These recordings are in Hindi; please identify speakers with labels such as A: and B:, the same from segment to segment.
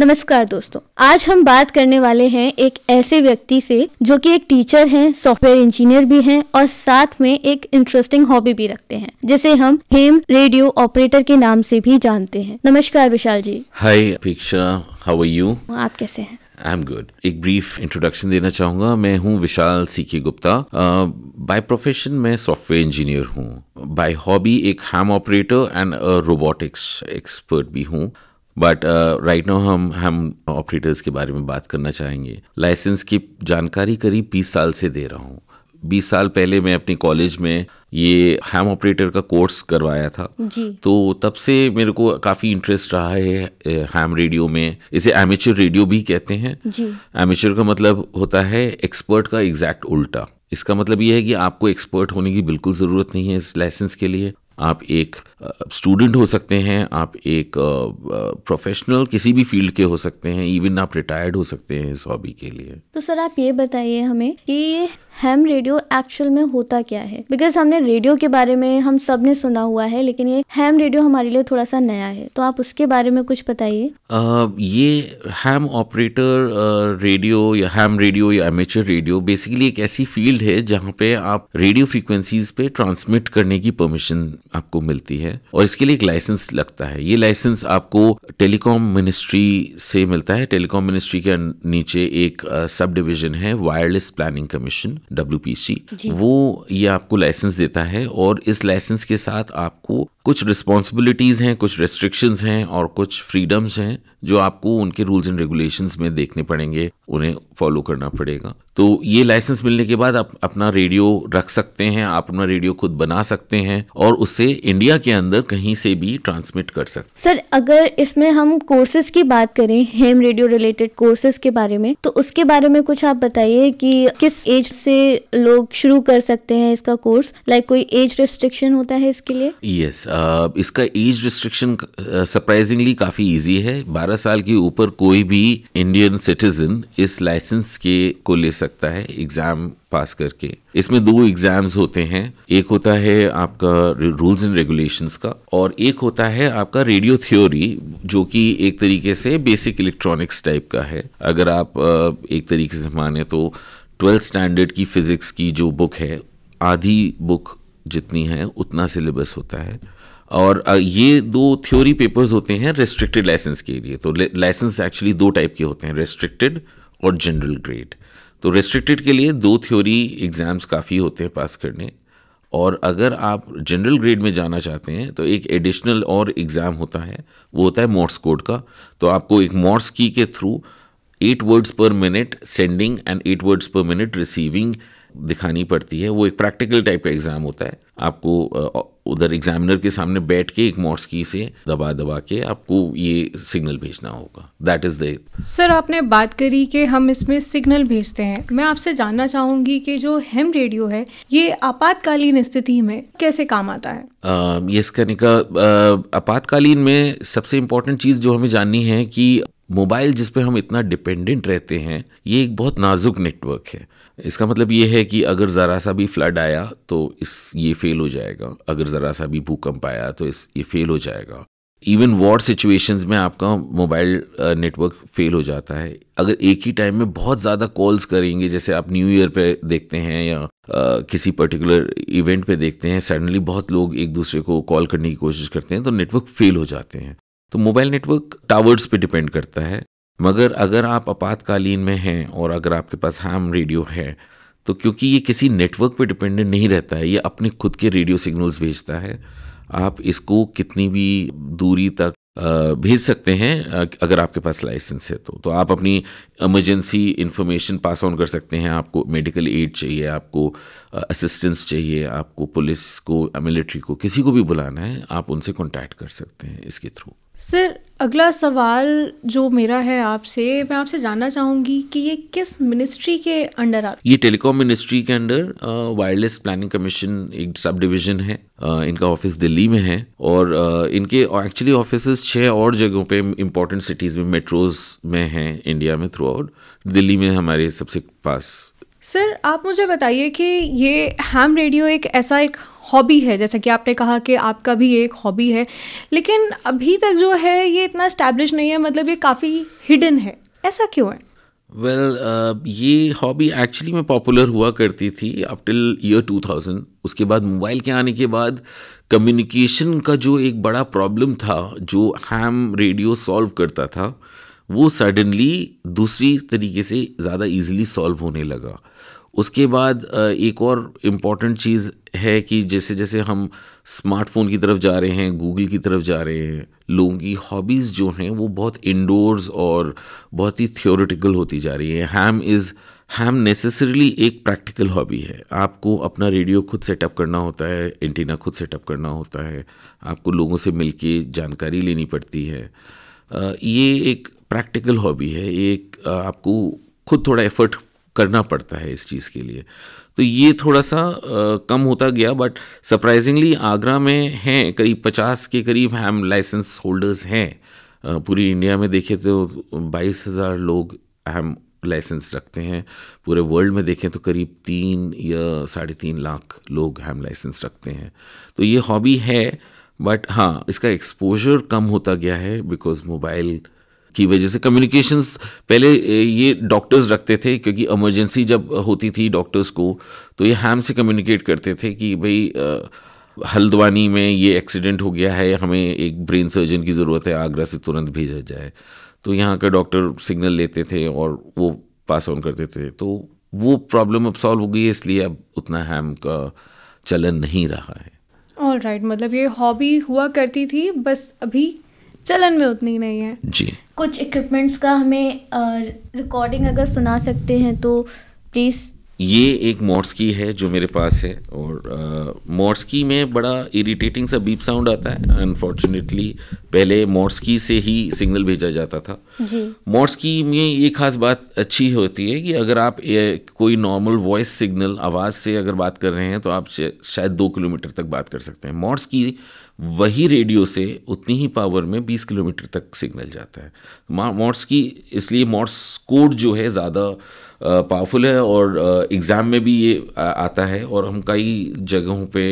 A: नमस्कार दोस्तों आज हम बात करने वाले हैं एक ऐसे व्यक्ति से जो कि एक टीचर हैं सॉफ्टवेयर इंजीनियर भी हैं और साथ में एक इंटरेस्टिंग हॉबी भी रखते हैं जिसे हम हेम रेडियो ऑपरेटर के नाम से भी जानते हैं नमस्कार विशाल जी
B: हाय अपेक्षा हाउ आर यू आप कैसे हैं आई एम गुड एक ब्रीफ इंट्रोडक्शन देना चाहूंगा मैं हूँ Vishal C K Gupta by profession मैं सॉफ्टवेयर इंजीनियर हूँ बाय हॉबी एक ham operator and robotics expert भी हूँ बट राइट नाउ हम हम ऑपरेटर्स के बारे में बात करना चाहेंगे लाइसेंस की जानकारी करीब बीस साल से दे रहा हूँ बीस साल पहले मैं अपने कॉलेज में ये हैम ऑपरेटर का कोर्स करवाया था जी। तो तब से मेरे को काफ़ी इंटरेस्ट रहा है हैम रेडियो में इसे एमेचर रेडियो भी कहते हैं एमेचर का मतलब होता है एक्सपर्ट का एग्जैक्ट उल्टा इसका मतलब यह है कि आपको एक्सपर्ट होने की बिल्कुल ज़रूरत नहीं है इस लाइसेंस के लिए आप एक स्टूडेंट हो सकते हैं आप एक प्रोफेशनल किसी भी फील्ड के हो सकते हैं इवन आप रिटायर्ड हो सकते हैं इस हॉबी के लिए
A: तो सर आप ये बताइए हमें कि हैम रेडियो एक्चुअल में होता क्या है बिकॉज हमने रेडियो के बारे में हम सब ने सुना हुआ है लेकिन ये हैम रेडियो हमारे लिए थोड़ा सा नया है तो आप उसके बारे में कुछ बताइए
B: ये हैम ऑपरेटर रेडियो या हैम रेडियो या एमेचर रेडियो बेसिकली एक ऐसी फील्ड है जहाँ पे आप रेडियो फ्रिक्वेंसीज पे ट्रांसमिट करने की परमिशन आपको मिलती है और इसके लिए एक लाइसेंस लगता है ये लाइसेंस आपको टेलीकॉम मिनिस्ट्री से मिलता है टेलीकॉम मिनिस्ट्री के नीचे एक सब डिविजन है वायरलेस प्लानिंग कमीशन डब्ल्यू वो ये आपको लाइसेंस देता है और इस लाइसेंस के साथ आपको कुछ रिस्पॉन्सिबिलिटीज़ हैं कुछ रेस्ट्रिक्शंस हैं और कुछ फ्रीडम्स हैं जो आपको उनके रूल्स एंड रेगुलेशंस में देखने पड़ेंगे उन्हें फॉलो करना पड़ेगा तो ये लाइसेंस मिलने के बाद आप अपना रेडियो रख सकते हैं आप अपना रेडियो खुद बना सकते हैं और उससे इंडिया के अंदर कहीं से भी ट्रांसमिट कर सकते
A: सर अगर इसमें हम कोर्सेज की बात करें हेम रेडियो रिलेटेड कोर्सेज के बारे में तो उसके बारे में कुछ आप बताइए कि किस एज से लोग शुरू कर सकते हैं इसका कोर्स लाइक कोई एज रिस्ट्रिक्शन होता है इसके लिए
B: यस yes, इसका एज रिस्ट्रिक्शन सरप्राइजिंगली काफ़ी इजी है 12 साल के ऊपर कोई भी इंडियन सिटीजन इस लाइसेंस के को ले सकता है एग्ज़ाम पास करके इसमें दो एग्ज़ाम्स होते हैं एक होता है आपका रूल्स एंड रेगुलेशंस का और एक होता है आपका रेडियो थ्योरी जो कि एक तरीके से बेसिक इलेक्ट्रॉनिक्स टाइप का है अगर आप एक तरीके से माने तो ट्वेल्थ स्टैंडर्ड की फ़िज़िक्स की जो बुक है आधी बुक जितनी है उतना सिलेबस होता है और ये दो थ्योरी पेपर्स होते हैं रेस्ट्रिक्टेड लाइसेंस के लिए तो लाइसेंस एक्चुअली दो टाइप के होते हैं रेस्ट्रिक्टेड और जनरल ग्रेड तो रेस्ट्रिक्टेड के लिए दो थ्योरी एग्ज़ाम्स काफ़ी होते हैं पास करने और अगर आप जनरल ग्रेड में जाना चाहते हैं तो एक एडिशनल और एग्ज़ाम होता है वो होता है मॉर्स कोड का तो आपको एक मॉर्स की के through eight words per minute sending and eight words per minute receiving दिखानी पड़ती है वो एक प्रैक्टिकल टाइप का एग्ज़ाम होता है आपको उधर एग्जामिनर के सामने बैठ के एक मॉर्स की से दबा दबा के आपको ये सिग्नल भेजना होगा दैट इज द
A: सर आपने बात करी कि हम इसमें सिग्नल भेजते हैं मैं आपसे जानना चाहूंगी कि जो हेम रेडियो है ये आपातकालीन स्थिति में कैसे काम आता
B: है यस कनिका आपातकालीन में सबसे इम्पोर्टेंट चीज़ जो हमें जाननी है कि मोबाइल जिस पे हम इतना डिपेंडेंट रहते हैं ये एक बहुत नाजुक नेटवर्क है इसका मतलब ये है कि अगर ज़रा सा भी फ्लड आया तो इस ये फेल हो जाएगा अगर ज़रा सा भी भूकंप आया तो इस ये फेल हो जाएगा इवन वॉर सिचुएशंस में आपका मोबाइल नेटवर्क फेल हो जाता है अगर एक ही टाइम में बहुत ज़्यादा कॉल्स करेंगे जैसे आप न्यू ईयर पे देखते हैं या आ, किसी पर्टिकुलर इवेंट पे देखते हैं सडनली बहुत लोग एक दूसरे को कॉल करने की कोशिश करते हैं तो नेटवर्क फेल हो जाते हैं तो मोबाइल नेटवर्क टावर्स पे डिपेंड करता है मगर अगर आप आपातकालीन में हैं और अगर आपके पास हैम रेडियो है तो क्योंकि ये किसी नेटवर्क पे डिपेंडेंट नहीं रहता है ये अपने खुद के रेडियो सिग्नल्स भेजता है आप इसको कितनी भी दूरी तक भेज सकते हैं अगर आपके पास लाइसेंस है तो तो आप अपनी इमरजेंसी इन्फॉर्मेशन पास ऑन कर सकते हैं आपको मेडिकल एड चाहिए आपको असिस्टेंस चाहिए आपको पुलिस को मिलिट्री को किसी को भी बुलाना है आप उनसे कॉन्टैक्ट कर सकते हैं इसके थ्रू
A: सर अगला सवाल जो मेरा है आपसे मैं आपसे जानना चाहूँगी कि ये किस मिनिस्ट्री के अंडर आता
B: ये टेलीकॉम मिनिस्ट्री के अंडर वायरलेस प्लानिंग कमीशन एक सब डिविजन है आ, इनका ऑफिस दिल्ली में है और आ, इनके एक्चुअली ऑफिस छः और जगहों पे इम्पोर्टेंट सिटीज़ में मेट्रोज़ में हैं इंडिया में थ्रू आउट दिल्ली में हमारे सबसे पास
A: सर आप मुझे बताइए कि ये हैम रेडियो एक ऐसा एक हॉबी है जैसा कि आपने कहा कि आपका भी एक हॉबी है लेकिन अभी तक जो है ये इतना इस्टेब्लिश नहीं है मतलब ये काफ़ी हिडन है ऐसा क्यों है
B: वेल well, uh, ये हॉबी एक्चुअली में पॉपुलर हुआ करती थी अप टिल ईयर 2000 उसके बाद मोबाइल के आने के बाद कम्युनिकेशन का जो एक बड़ा प्रॉब्लम था जो हैम रेडियो सॉल्व करता था uh, वो सडनली दूसरी तरीके से ज़्यादा ईजिली सॉल्व होने लगा उसके बाद एक और इम्पॉर्टेंट चीज़ है कि जैसे जैसे हम स्मार्टफोन की तरफ जा रहे हैं गूगल की तरफ जा रहे हैं लोगों की हॉबीज़ जो हैं वो बहुत इंडोर्स और बहुत ही थियोरिटिकल होती जा रही है हैम इज़ हैम नेसेसरली एक प्रैक्टिकल हॉबी है आपको अपना रेडियो खुद सेटअप करना होता है एंटीना खुद सेटअप करना होता है आपको लोगों से मिलके जानकारी लेनी पड़ती है ये एक प्रैक्टिकल हॉबी है ये एक आपको खुद थोड़ा एफर्ट करना पड़ता है इस चीज़ के लिए तो ये थोड़ा सा कम होता गया बट सरप्राइजिंगली आगरा में हैं करीब पचास के करीब हम लाइसेंस होल्डर्स हैं पूरी इंडिया में देखें तो बाईस हज़ार लोग हम लाइसेंस रखते हैं पूरे वर्ल्ड में देखें तो करीब तीन या साढ़े तीन लाख लोग हम लाइसेंस रखते हैं तो ये हॉबी है बट हाँ इसका एक्सपोजर कम होता गया है बिकॉज मोबाइल की वजह से कम्युनिकेशंस पहले ये डॉक्टर्स रखते थे क्योंकि इमरजेंसी जब होती थी डॉक्टर्स को तो ये हैम से कम्युनिकेट करते थे कि भाई हल्द्वानी में ये एक्सीडेंट हो गया है हमें एक ब्रेन सर्जन की ज़रूरत है आगरा से तुरंत भेजा जाए तो यहाँ का डॉक्टर सिग्नल लेते थे और वो पास ऑन करते थे तो वो प्रॉब्लम अब सॉल्व हो गई है इसलिए अब उतना हैम का चलन नहीं रहा है
A: ऑल राइट right, मतलब ये हॉबी हुआ करती थी बस अभी चलन में उतनी नहीं है जी कुछ इक्विपमेंट्स का हमें रिकॉर्डिंग अगर सुना सकते हैं तो प्लीज़ ये
B: एक मॉड्सकी है जो मेरे पास है और मॉर्स्की में बड़ा इरिटेटिंग सा बीप साउंड आता है अनफॉर्चुनेटली पहले मॉड्सकी से ही सिग्नल भेजा जाता था मॉड्सकी में ये खास बात अच्छी होती है कि अगर आप ए, कोई नॉर्मल वॉइस सिग्नल आवाज़ से अगर बात कर रहे हैं तो आप शायद दो किलोमीटर तक बात कर सकते हैं मॉड्सकी वही रेडियो से उतनी ही पावर में 20 किलोमीटर तक सिग्नल जाता है मॉड्स की इसलिए मॉड्स कोड जो है ज़्यादा पावरफुल है और एग्ज़ाम में भी ये आता है और हम कई जगहों पे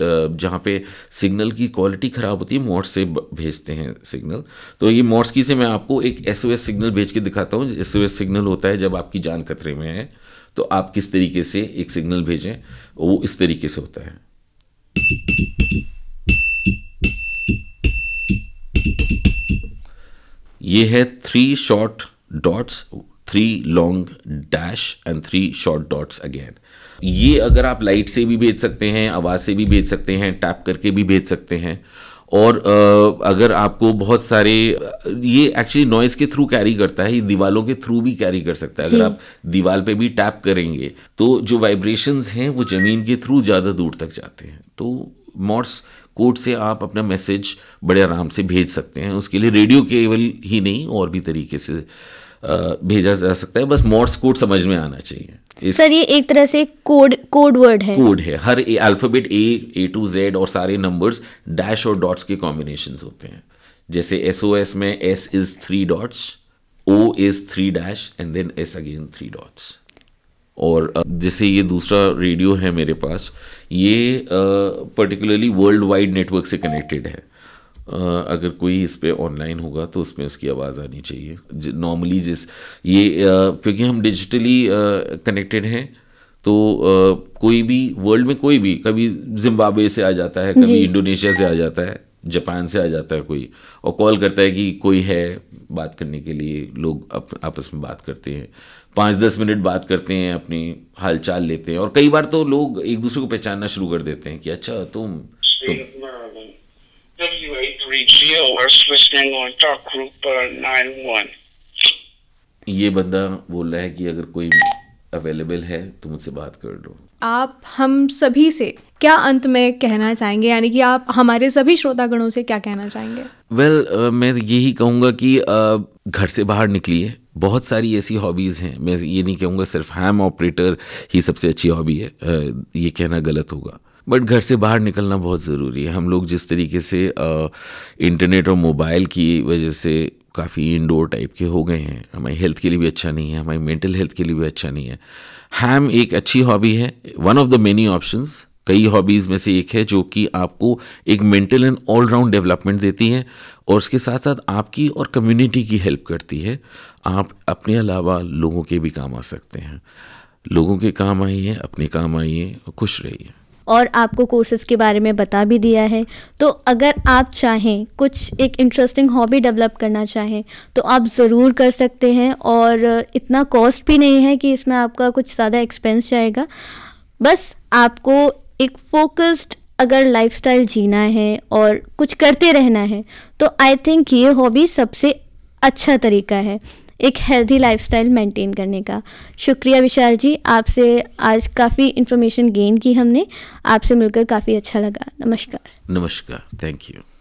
B: जहाँ पे सिग्नल की क्वालिटी ख़राब होती है मोट्स से भेजते हैं सिग्नल तो ये मोट्स की से मैं आपको एक एस सिग्नल भेज के दिखाता हूँ एस सिग्नल होता है जब आपकी जान खतरे में है तो आप किस तरीके से एक सिग्नल भेजें वो इस तरीके से होता है ये है three short dots three long dash and three short dots again ये अगर आप लाइट से भी भेज सकते हैं आवाज़ से भी भेज सकते हैं टैप करके भी भेज सकते हैं और अगर आपको बहुत सारे ये एक्चुअली नॉइस के थ्रू कैरी करता है ये दीवालों के थ्रू भी कैरी कर सकता है अगर आप दीवार पे भी टैप करेंगे तो जो वाइब्रेशंस हैं वो ज़मीन के थ्रू ज़्यादा दूर तक जाते हैं तो मॉर्स कोड से आप अपना मैसेज बड़े आराम से भेज सकते हैं उसके लिए रेडियो केवल ही नहीं और भी तरीके से भेजा जा सकता है बस मोर्स कोड समझ में आना चाहिए सर ये
A: एक तरह से कोड कोड वर्ड है कोड
B: है हर alphabet A A to Z और सारे नंबर्स डैश और डॉट्स के कॉम्बिनेशन होते हैं जैसे एस ओ एस में S is three dots O is three dash and then S again three dots और जैसे ये दूसरा रेडियो है मेरे पास ये पर्टिकुलरली वर्ल्ड वाइड नेटवर्क से कनेक्टेड है अगर कोई इस पर ऑनलाइन होगा तो उसमें उसकी आवाज़ आनी चाहिए नॉर्मली जिस ये क्योंकि हम डिजिटली कनेक्टेड हैं तो कोई भी वर्ल्ड में कोई भी कभी जिम्बाब्वे से आ जाता है कभी इंडोनेशिया से आ जाता है जापान से आ जाता है कोई और कॉल करता है कि कोई है बात करने के लिए लोग आपस में बात करते हैं पाँच दस मिनट बात करते हैं अपनी हालचाल लेते हैं और कई बार तो लोग एक दूसरे को पहचानना शुरू कर देते हैं कि अच्छा तुम तुम ये बंदा बोल रहा है कि अगर कोई अवेलेबल है तो मुझसे बात कर लो
A: आप हम सभी से क्या अंत में कहना चाहेंगे यानी कि आप हमारे सभी श्रोतागणों से क्या कहना चाहेंगे
B: वेल well, uh, मैं यही कहूँगा कि uh, घर से बाहर निकलिए बहुत सारी ऐसी हॉबीज़ हैं मैं ये नहीं कहूँगा सिर्फ हैम ऑपरेटर ही सबसे अच्छी हॉबी है uh, ये कहना गलत होगा बट घर से बाहर निकलना बहुत ज़रूरी है हम लोग जिस तरीके से इंटरनेट और मोबाइल की वजह से काफ़ी इंडोर टाइप के हो गए हैं हमारी हेल्थ के लिए भी अच्छा नहीं है हमारी मेंटल हेल्थ के लिए भी अच्छा नहीं है हैम एक अच्छी हॉबी है one of the many options कई हॉबीज़ में से एक है जो कि आपको एक मेंटल एंड ऑलराउंड डेवलपमेंट देती है और उसके साथ साथ आपकी और कम्युनिटी की हेल्प करती है आप अपने अलावा लोगों के भी काम आ सकते हैं लोगों के काम आइए अपने काम आइए खुश रहिए
A: और आपको कोर्सेज़ के बारे में बता भी दिया है तो अगर आप चाहें कुछ एक इंटरेस्टिंग हॉबी डेवलप करना चाहें तो आप ज़रूर कर सकते हैं और इतना कॉस्ट भी नहीं है कि इसमें आपका कुछ ज़्यादा एक्सपेंस जाएगा बस आपको एक फोकस्ड अगर लाइफस्टाइल जीना है और कुछ करते रहना है तो आई थिंक ये हॉबी सबसे अच्छा तरीका है एक हेल्दी लाइफस्टाइल मेंटेन करने का शुक्रिया विशाल जी आपसे आज काफ़ी इन्फॉर्मेशन गेन की हमने आपसे मिलकर काफ़ी अच्छा लगा नमस्कार नमस्कार थैंक यू